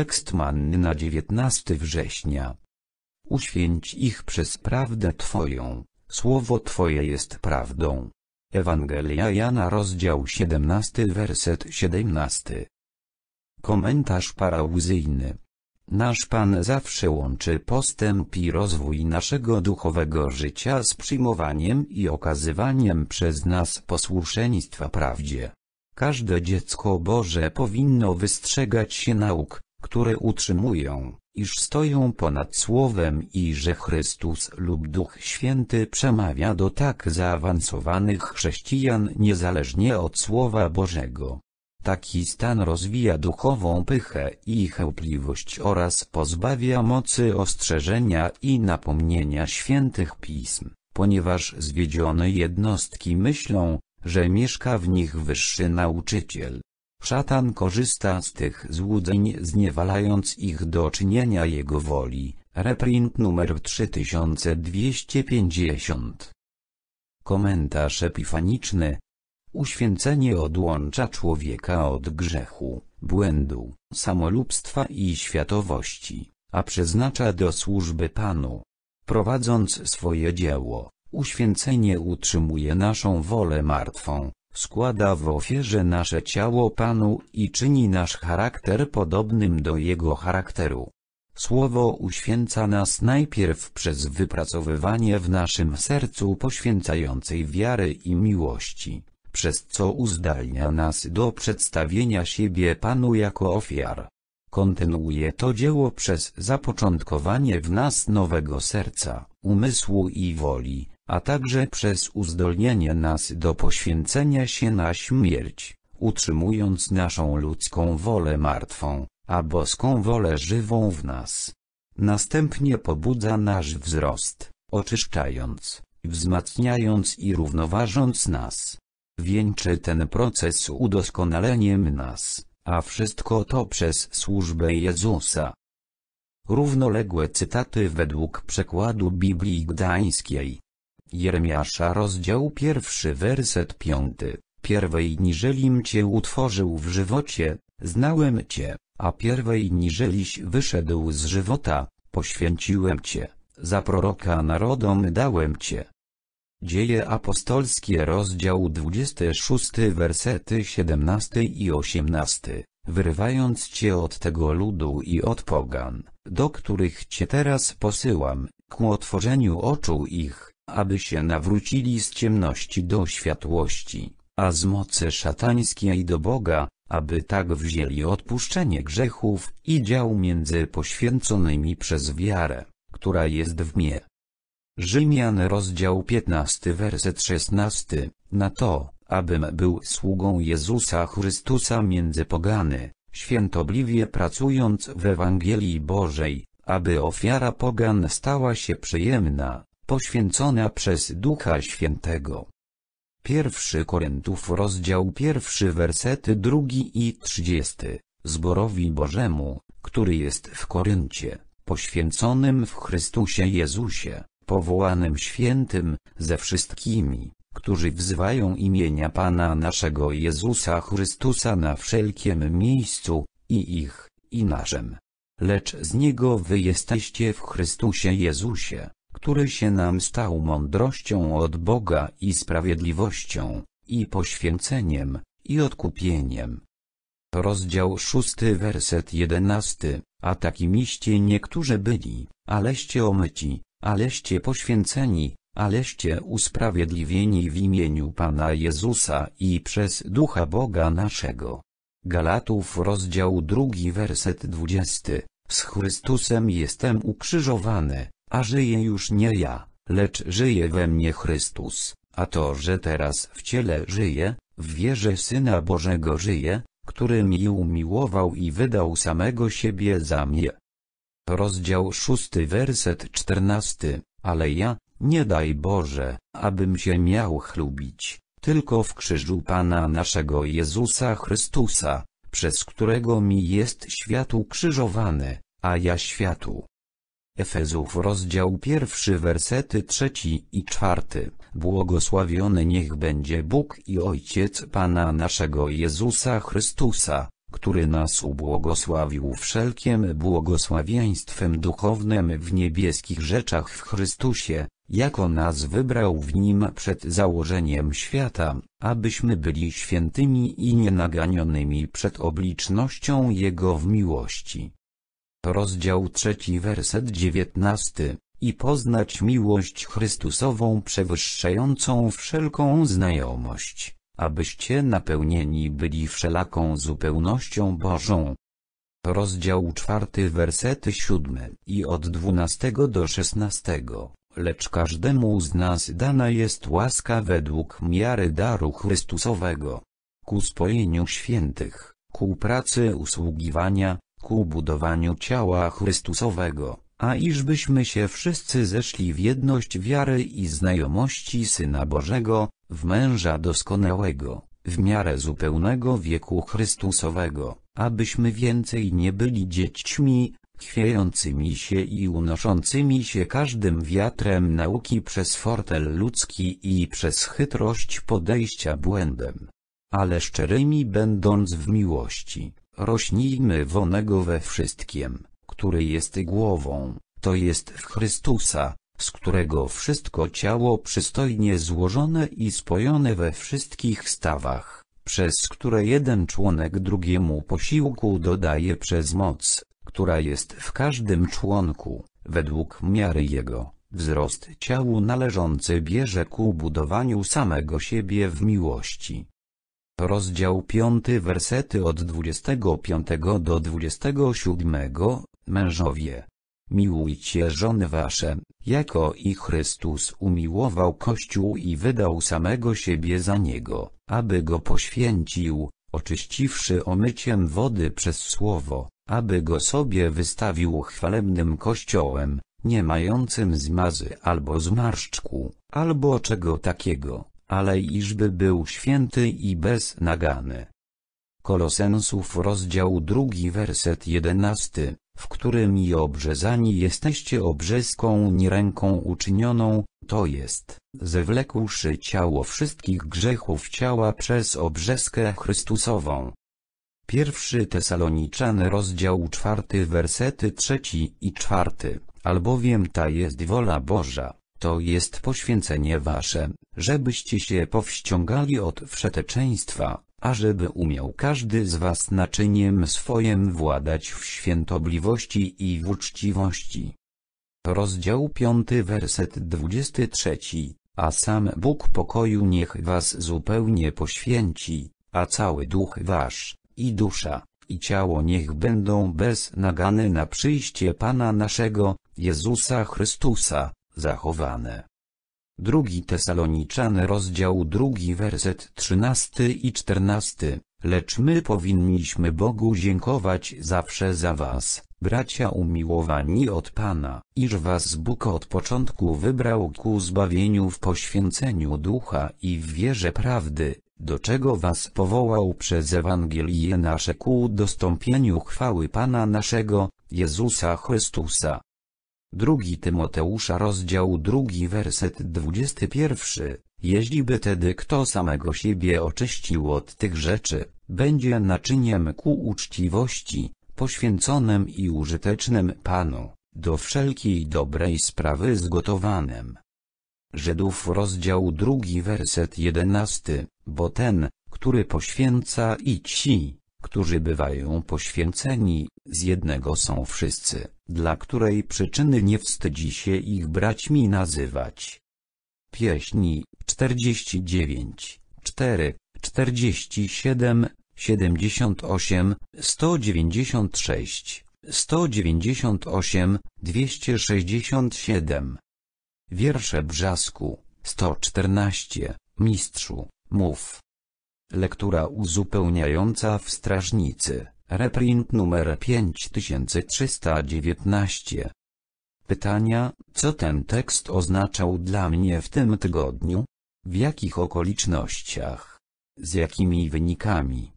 Tekst manny na 19 września. Uświęć ich przez prawdę Twoją, słowo Twoje jest prawdą. Ewangelia Jana rozdział 17 werset 17. Komentarz parauzyjny. Nasz Pan zawsze łączy postęp i rozwój naszego duchowego życia z przyjmowaniem i okazywaniem przez nas posłuszeństwa prawdzie. Każde dziecko Boże powinno wystrzegać się nauk, które utrzymują, iż stoją ponad Słowem i że Chrystus lub Duch Święty przemawia do tak zaawansowanych chrześcijan niezależnie od Słowa Bożego. Taki stan rozwija duchową pychę i chełpliwość oraz pozbawia mocy ostrzeżenia i napomnienia świętych pism, ponieważ zwiedzione jednostki myślą, że mieszka w nich wyższy nauczyciel. Szatan korzysta z tych złudzeń zniewalając ich do czynienia jego woli. Reprint numer 3250 Komentarz epifaniczny Uświęcenie odłącza człowieka od grzechu, błędu, samolubstwa i światowości, a przeznacza do służby Panu. Prowadząc swoje dzieło, uświęcenie utrzymuje naszą wolę martwą, składa w ofierze nasze ciało Panu i czyni nasz charakter podobnym do Jego charakteru. Słowo uświęca nas najpierw przez wypracowywanie w naszym sercu poświęcającej wiary i miłości, przez co uzdalnia nas do przedstawienia siebie Panu jako ofiar. Kontynuuje to dzieło przez zapoczątkowanie w nas nowego serca, umysłu i woli, a także przez uzdolnienie nas do poświęcenia się na śmierć, utrzymując naszą ludzką wolę martwą, a boską wolę żywą w nas. Następnie pobudza nasz wzrost, oczyszczając, wzmacniając i równoważąc nas. Wieńczy ten proces udoskonaleniem nas, a wszystko to przez służbę Jezusa. Równoległe cytaty według przekładu Biblii Gdańskiej Jeremiasza rozdział pierwszy werset piąty, pierwej niżelim Cię utworzył w żywocie, znałem Cię, a pierwej niżeliś wyszedł z żywota, poświęciłem Cię, za proroka narodom dałem Cię. Dzieje apostolskie rozdział 26 wersety 17 i 18, wyrywając Cię od tego ludu i od pogan, do których Cię teraz posyłam, ku otworzeniu oczu ich aby się nawrócili z ciemności do światłości, a z mocy szatańskiej do Boga, aby tak wzięli odpuszczenie grzechów i dział między poświęconymi przez wiarę, która jest w mnie. Rzymian rozdział 15 werset 16, na to, abym był sługą Jezusa Chrystusa między pogany, świętobliwie pracując w Ewangelii Bożej, aby ofiara pogan stała się przyjemna, poświęcona przez Ducha Świętego. 1 Korintów rozdział 1 wersety 2 i 30. Zborowi Bożemu, który jest w Koryncie, poświęconym w Chrystusie Jezusie, powołanym świętym, ze wszystkimi, którzy wzywają imienia Pana naszego Jezusa Chrystusa na wszelkim miejscu, i ich, i naszem. Lecz z Niego wy jesteście w Chrystusie Jezusie, który się nam stał mądrością od Boga i sprawiedliwością, i poświęceniem, i odkupieniem. Rozdział szósty werset jedenasty, a takimiście niektórzy byli, aleście omyci, aleście poświęceni, aleście usprawiedliwieni w imieniu Pana Jezusa i przez Ducha Boga naszego. Galatów rozdział drugi werset dwudziesty, z Chrystusem jestem ukrzyżowany, a żyje już nie ja, lecz żyje we mnie Chrystus, a to, że teraz w ciele żyje, w wierze Syna Bożego żyje, który mi umiłował i wydał samego siebie za mnie. Rozdział 6 werset 14, ale ja, nie daj Boże, abym się miał chlubić, tylko w krzyżu Pana naszego Jezusa Chrystusa, przez którego mi jest światu krzyżowany, a ja światu. Efezów rozdział pierwszy wersety trzeci i czwarty. Błogosławiony niech będzie Bóg i Ojciec Pana naszego Jezusa Chrystusa, który nas ubłogosławił wszelkiem błogosławieństwem duchownym w niebieskich rzeczach w Chrystusie, jako nas wybrał w Nim przed założeniem świata, abyśmy byli świętymi i nienaganionymi przed oblicznością Jego w miłości rozdział trzeci werset dziewiętnasty, i poznać miłość Chrystusową przewyższającą wszelką znajomość, abyście napełnieni byli wszelaką zupełnością Bożą. Rozdział czwarty wersety siódme i od dwunastego do szesnastego, lecz każdemu z nas dana jest łaska według miary daru Chrystusowego. Ku spojeniu świętych, ku pracy usługiwania, ku budowaniu ciała Chrystusowego, a iżbyśmy się wszyscy zeszli w jedność wiary i znajomości Syna Bożego, w męża doskonałego, w miarę zupełnego wieku Chrystusowego, abyśmy więcej nie byli dziećmi, chwiejącymi się i unoszącymi się każdym wiatrem nauki przez fortel ludzki i przez chytrość podejścia błędem, ale szczerymi będąc w miłości. Rośnijmy wonego we wszystkim, który jest głową, to jest w Chrystusa, z którego wszystko ciało przystojnie złożone i spojone we wszystkich stawach, przez które jeden członek drugiemu posiłku dodaje przez moc, która jest w każdym członku, według miary jego, wzrost ciału należący bierze ku budowaniu samego siebie w miłości. Rozdział 5 wersety od 25 do 27 Mężowie Miłujcie żony wasze, jako i Chrystus umiłował Kościół i wydał samego siebie za niego, aby go poświęcił, oczyściwszy omyciem wody przez słowo, aby go sobie wystawił chwalebnym Kościołem, nie mającym zmazy albo zmarszczku, albo czego takiego ale iżby był święty i bez nagany. Kolosensów rozdział drugi werset jedenasty, w którym i obrzezani jesteście obrzeską nie ręką uczynioną, to jest, zewlekłszy ciało wszystkich grzechów ciała przez obrzeskę Chrystusową. Pierwszy Tesaloniczan rozdział czwarty wersety trzeci i czwarty, albowiem ta jest wola Boża, to jest poświęcenie wasze, żebyście się powściągali od wszeteczeństwa, ażeby umiał każdy z was naczyniem swoim władać w świętobliwości i w uczciwości. Rozdział 5 werset 23 A sam Bóg pokoju niech was zupełnie poświęci, a cały duch wasz, i dusza, i ciało niech będą bez nagany na przyjście Pana naszego, Jezusa Chrystusa, zachowane. Drugi Tesaloniczany rozdział drugi werset trzynasty i czternasty, lecz my powinniśmy Bogu dziękować zawsze za was, bracia umiłowani od Pana, iż was Bóg od początku wybrał ku zbawieniu w poświęceniu ducha i w wierze prawdy, do czego was powołał przez Ewangelię nasze ku dostąpieniu chwały Pana naszego, Jezusa Chrystusa. 2 Tymoteusza rozdział 2 werset 21, Jeśliby tedy kto samego siebie oczyścił od tych rzeczy, będzie naczyniem ku uczciwości, poświęconym i użytecznym Panu, do wszelkiej dobrej sprawy zgotowanym. Żydów rozdział 2 werset 11, bo ten, który poświęca i ci, którzy bywają poświęceni, z jednego są wszyscy dla której przyczyny nie wstydzi się ich braćmi nazywać. Pieśni 49, 4, 47, 78, 196, 198, 267. Wiersze Brzasku, 114, Mistrzu, Mów. Lektura uzupełniająca w Strażnicy. Reprint numer 5319. Pytania, co ten tekst oznaczał dla mnie w tym tygodniu? W jakich okolicznościach? Z jakimi wynikami?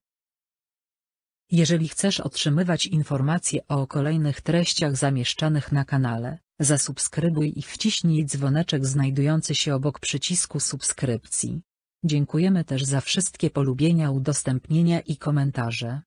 Jeżeli chcesz otrzymywać informacje o kolejnych treściach zamieszczanych na kanale, zasubskrybuj i wciśnij dzwoneczek znajdujący się obok przycisku subskrypcji. Dziękujemy też za wszystkie polubienia, udostępnienia i komentarze.